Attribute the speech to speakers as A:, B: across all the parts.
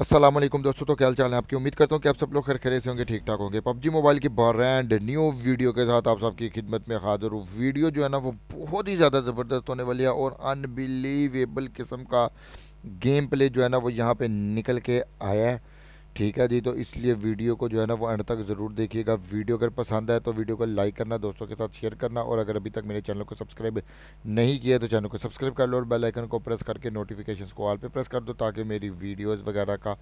A: असलम दोस्तों तो क्या चाल है आपकी उम्मीद करता हूँ कि आप सब लोग खैर खरे से होंगे ठीक ठाक होंगे पबजी मोबाइल की ब्रांड न्यू वीडियो के साथ आप सबकी खिदमत में हाजिर हूँ वीडियो जो है ना वो बहुत ही ज़्यादा ज़बरदस्त होने वाली है और अनबिलीवेबल किस्म का गेम प्ले जो है ना वो यहाँ पर निकल के आया है ठीक है जी तो इसलिए वीडियो को जो है ना वो एंड तक ज़रूर देखिएगा वीडियो अगर पसंद आए तो वीडियो को लाइक करना दोस्तों के साथ शेयर करना और अगर अभी तक मेरे चैनल को सब्सक्राइब नहीं किया तो चैनल को सब्सक्राइब कर लो और बेल आइकन को प्रेस करके नोटिफिकेशन को ऑल पे प्रेस कर दो ताकि मेरी वीडियोज़ वगैरह का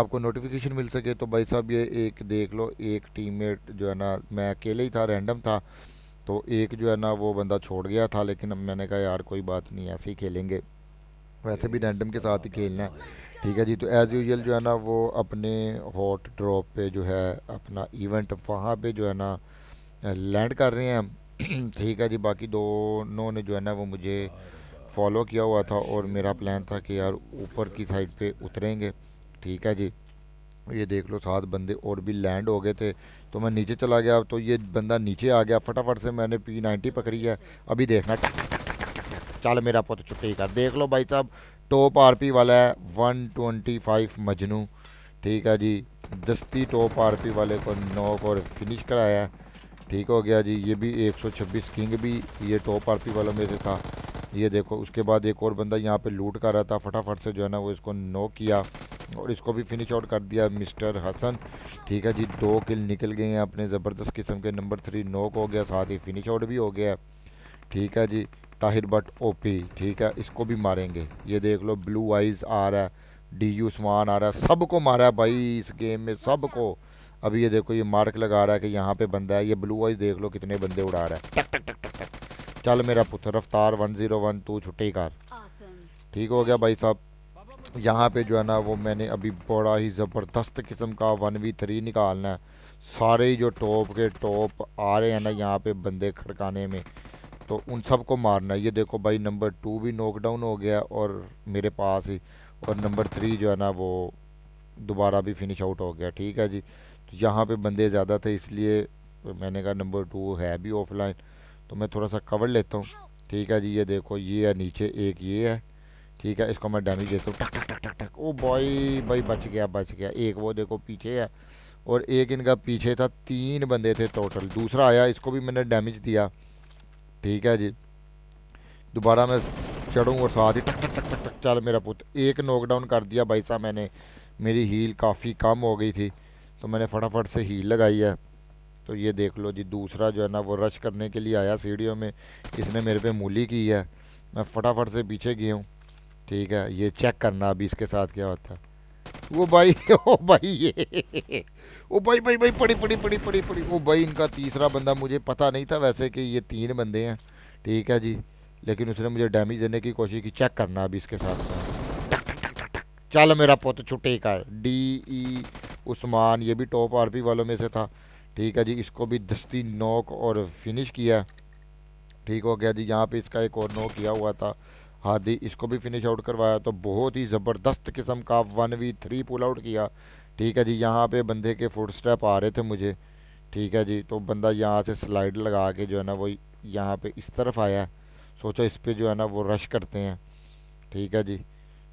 A: आपको नोटिफिकेशन मिल सके तो भाई साहब ये एक देख लो एक मेट जो है ना मैं अकेले ही था रैंडम था तो एक जो है ना वो बंदा छोड़ गया था लेकिन मैंने कहा यार कोई बात नहीं ऐसे ही खेलेंगे वैसे भी रैंडम के साथ ही खेलना है ठीक है जी तो एज़ यूजल जो है ना वो अपने हॉट ड्रॉप पे जो है अपना इवेंट वहाँ पे जो है ना लैंड कर रहे हैं हम ठीक है जी बाकी दोनों ने जो है ना वो मुझे फॉलो किया हुआ था और मेरा प्लान था कि यार ऊपर की साइड पे उतरेंगे ठीक है जी ये देख लो सात बंदे और भी लैंड हो गए थे तो मैं नीचे चला गया तो ये बंदा नीचे आ गया फटाफट से मैंने पी नाइन्टी पकड़ी है अभी देखना चल मेरा पुत छुट्टी कर देख लो भाई साहब टॉप आरपी वाला है 125 मजनू ठीक है जी दस्ती टॉप आरपी वाले को नॉक और फिनिश कराया ठीक हो गया जी ये भी 126 किंग भी ये टॉप आरपी वालों में से था ये देखो उसके बाद एक और बंदा यहाँ पे लूट कर रहा था फटाफट से जो है ना वो इसको नॉक किया और इसको भी फिनिश आउट कर दिया मिस्टर हसन ठीक है जी दो किल निकल गए हैं अपने ज़बरदस्त किस्म के नंबर थ्री नॉक हो गया साथ ही फिनिश आउट भी हो गया ठीक है जी ताहिर ओ पी ठीक है इसको भी मारेंगे ये देख लो ब्लू आइज आ रहा है डी यू स्मान आ रहा है सबको मारा है भाई इस गेम में सबको अभी ये देखो ये मार्क लगा रहा है कि यहाँ पे बंदा है ये ब्लू आइज देख लो कितने बंदे उड़ा रहा है टक टक टक टक टक चल मेरा पुत्र रफ्तार वन जीरो वन टू छुट्टी कार ठीक हो गया भाई साहब यहाँ पे जो है ना वो मैंने अभी बड़ा ही ज़बरदस्त किस्म का वन वी थ्री निकालना है सारे ही जो टॉप के टॉप आ रहे हैं ना यहाँ पे बंदे खड़काने में तो उन सब को मारना है ये देखो भाई नंबर टू भी नोक डाउन हो गया और मेरे पास ही और नंबर थ्री जो है ना वो दोबारा भी फिनिश आउट हो गया ठीक है जी तो यहाँ पे बंदे ज़्यादा थे इसलिए मैंने कहा नंबर टू है भी ऑफलाइन तो मैं थोड़ा सा कवर लेता हूँ ठीक है जी ये देखो ये है नीचे एक ये है ठीक है इसको मैं डैमेज देता हूँ टक टक टक टक टक ओ भाई भाई बच गया बच गया एक वो देखो पीछे है और एक इनका पीछे था तीन बंदे थे टोटल दूसरा आया इसको भी मैंने डैमेज दिया ठीक है जी दोबारा मैं चढ़ूँ और साथ ही टक टक टक टक टक चल मेरा पुत एक नॉकडाउन कर दिया भाई साहब मैंने मेरी हील काफ़ी कम हो गई थी तो मैंने फटाफट से हील लगाई है तो ये देख लो जी दूसरा जो है ना वो रश करने के लिए आया सीढ़ियों में इसने मेरे पे मूली की है मैं फटाफट से पीछे गया हूँ ठीक है ये चेक करना अभी इसके साथ क्या होता है वो भाई ओ भाई ये ओ भाई भाई भाई पड़ी पड़ी पड़ी पड़ी पड़ी ओ भाई इनका तीसरा बंदा मुझे पता नहीं था वैसे कि ये तीन बंदे हैं ठीक है जी लेकिन उसने मुझे डैमेज देने की कोशिश की चेक करना अभी इसके साथ टक टक टक टक चल मेरा पुत छुट्टे का डी ई उस्मान ये भी टॉप आरपी वालों में से था ठीक है जी इसको भी दस्ती नोक और फिनिश किया ठीक हो गया जी यहाँ पे इसका एक और नोक किया हुआ था हादी इसको भी फिनिश आउट करवाया तो बहुत ही ज़बरदस्त किस्म का one v three pull out किया ठीक है जी यहाँ पे बंदे के फुट स्टेप आ रहे थे मुझे ठीक है जी तो बंदा यहाँ से स्लाइड लगा के जो है ना वो यहाँ पे इस तरफ आया सोचा इस पर जो है ना वो रश करते हैं ठीक है जी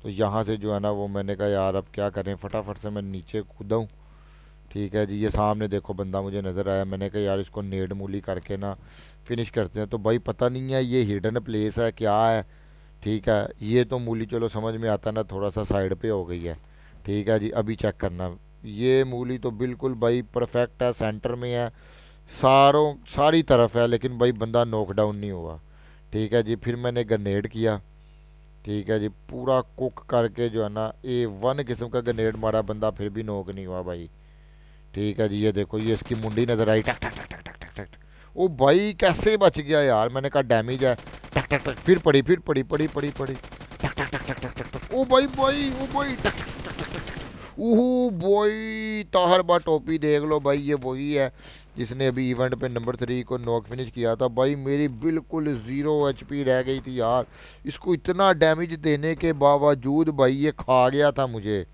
A: तो यहाँ से जो है ना वो मैंने कहा यार अब क्या करें फटाफट से मैं नीचे कूदाऊँ ठीक है जी ये सामने देखो बंदा मुझे नज़र आया मैंने कहा यार इसको नेड मूली करके ना फिनिश करते हैं तो भाई पता नहीं है ये हिडन प्लेस है क्या है ठीक है ये तो मूली चलो समझ में आता ना थोड़ा सा साइड पे हो गई है ठीक है जी अभी चेक करना ये मूली तो बिल्कुल भाई परफेक्ट है सेंटर में है सारों सारी तरफ है लेकिन भाई बंदा नॉकडाउन नहीं हुआ ठीक है जी फिर मैंने ग्रनेड किया ठीक है जी पूरा कुक करके जो है ना ए वन किस्म का ग्रनेड मारा बंदा फिर भी नोक नहीं हुआ भाई ठीक है जी ये देखो ये इसकी मुंडी नज़र आई टक टक टक टक ओ भाई कैसे बच गया यार मैंने कहा डैमेज है टक टक टक फिर पड़ी फिर पड़ी पड़ी पड़ी पड़ी टक टक टक टक टक टक ओ भाई भाई ओ भाई टक टक टक टक टक ओह बॉय ताहरबा टोपी देख लो भाई ये वही है जिसने अभी इवेंट पे नंबर थ्री को नॉक फिनिश किया था भाई मेरी बिल्कुल ज़ीरो एचपी रह गई थी यार इसको इतना डैमेज देने के बावजूद भाई ये खा गया था मुझे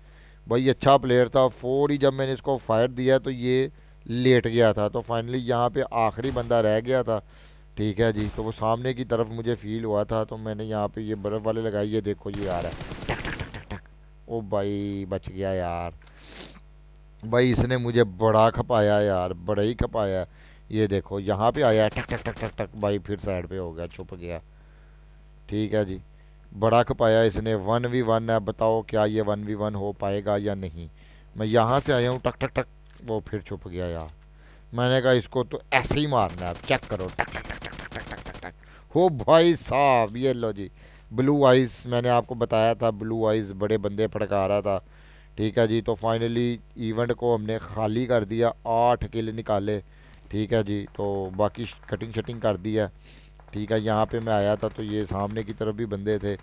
A: भाई अच्छा प्लेयर था फोर ही जब मैंने इसको फायर दिया तो ये लेट गया था तो फाइनली यहाँ पे आखिरी बंदा रह गया था ठीक है जी तो वो सामने की तरफ मुझे फील हुआ था तो मैंने यहाँ पे ये बर्फ़ वाले लगाई है देखो ये आ रहा है टक टक टक टक टक ओ भाई बच गया यार भाई इसने मुझे बड़ा खपाया यार बड़ा ही खपाया ये देखो यहाँ पे आया टक टक टक टक टक भाई फिर साइड पे हो गया छुप गया ठीक है जी बड़ा खपाया इसने वन वी वन है बताओ क्या ये वन वी वन हो पाएगा या नहीं मैं यहाँ से आया हूँ टक टक टक वो फिर छुप गया यार मैंने कहा इसको तो ऐसे ही मारना है चेक करो टक टक टक टक टक टक टक टक हो भाई साहब ये लो जी ब्लू आइज़ मैंने आपको बताया था ब्लू आइज़ बड़े बंदे पड़का रहा था ठीक है जी तो फाइनली इवेंट को हमने खाली कर दिया आठ किले निकाले ठीक है जी तो बाकी कटिंग शटिंग कर दी है ठीक है यहाँ पे मैं आया था तो ये सामने की तरफ भी बंदे थे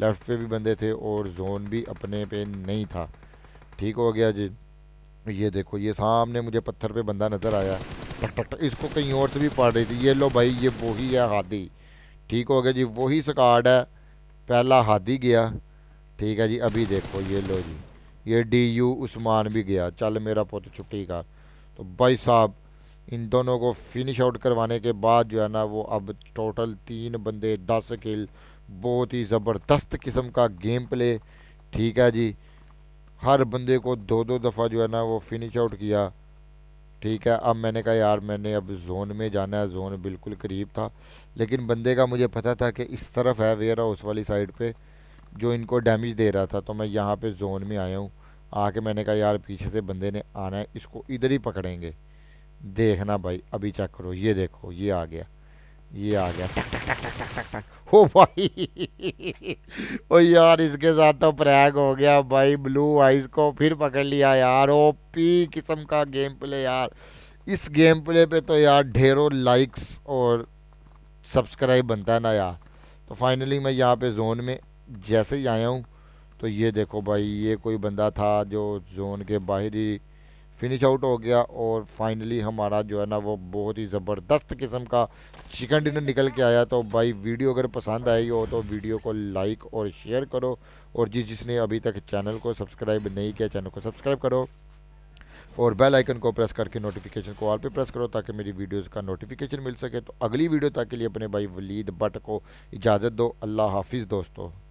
A: लेफ़्ट पे भी बंदे थे और जोन भी अपने पे नहीं था ठीक हो गया जी ये देखो ये सामने मुझे पत्थर पे बंदा नज़र आया टक टक टक इसको कहीं और से भी पड़ रही थी ये लो भाई ये वही है हादी ठीक हो गया जी वही स्कार्ड है पहला हादी गया ठीक है जी अभी देखो ये लो जी ये डी यू उस्मान भी गया चल मेरा पुत छुट्टी का तो भाई साहब इन दोनों को फिनिश आउट करवाने के बाद जो है ना वो अब टोटल तीन बंदे दस किल बहुत ही ज़बरदस्त किस्म का गेम प्ले ठीक है जी हर बंदे को दो दो दफ़ा जो है ना वो फिनिश आउट किया ठीक है अब मैंने कहा यार मैंने अब जोन में जाना है जोन बिल्कुल करीब था लेकिन बंदे का मुझे पता था कि इस तरफ है वेयर हाउस वाली साइड पे जो इनको डैमेज दे रहा था तो मैं यहाँ पे जोन में आया हूँ आके मैंने कहा यार पीछे से बंदे ने आना है इसको इधर ही पकड़ेंगे देखना भाई अभी चेक करो ये देखो ये आ गया ये आ गया टक टक टक टक टक टक ओ भाई ओ यार इसके साथ तो प्रैग हो गया भाई ब्लू आइज को फिर पकड़ लिया यार ओ पी किस्म का गेम प्ले यार इस गेम प्ले पे तो यार ढेरों लाइक्स और सब्सक्राइब बनता है ना यार तो फाइनली मैं यहाँ पे जोन में जैसे ही आया हूँ तो ये देखो भाई ये कोई बंदा था जो जोन के बाहर ही फिनिश आउट हो गया और फाइनली हमारा जो है ना वो बहुत ही ज़बरदस्त किस्म का चिकन डिनर निकल के आया तो भाई वीडियो अगर पसंद आई हो तो वीडियो को लाइक और शेयर करो और जिस जिसने अभी तक चैनल को सब्सक्राइब नहीं किया चैनल को सब्सक्राइब करो और बेल आइकन को प्रेस करके नोटिफिकेशन को ऑल पे प्रेस करो ताकि मेरी वीडियोस का नोटिफिकेशन मिल सके तो अगली वीडियो तक के लिए अपने भाई वलीद भट्ट को इजाज़त दो अल्लाह हाफिज़ दोस्तों